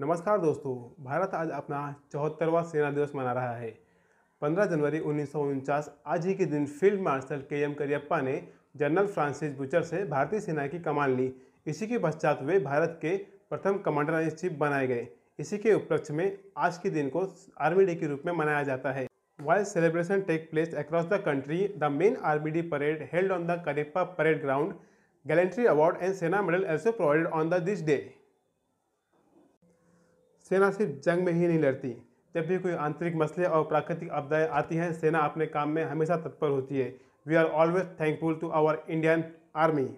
नमस्कार दोस्तों भारत आज अपना चौहत्तरवा सेना दिवस मना रहा है 15 जनवरी उन्नीस आज ही के दिन field marshal K M Cariappa ने जनरल फ्रांसिस बुचर से भारतीय सेना की कमान ली इसी के पश्चात वे भारत के प्रथम कमांडर इन चीफ बनाए गए इसी के उपलक्ष्य में आज के दिन को आर्मी डे के रूप में मनाया जाता है celebration take place across the country the main army day parade held on the Cariappa parade ground gallantry award and Sena medal also provided on the this day सेना सिर्फ जंग में ही नहीं लड़ती जब भी कोई आंतरिक मसले और प्राकृतिक आपदाएं आती हैं सेना अपने काम में हमेशा तत्पर होती है we are always thankful to our Indian army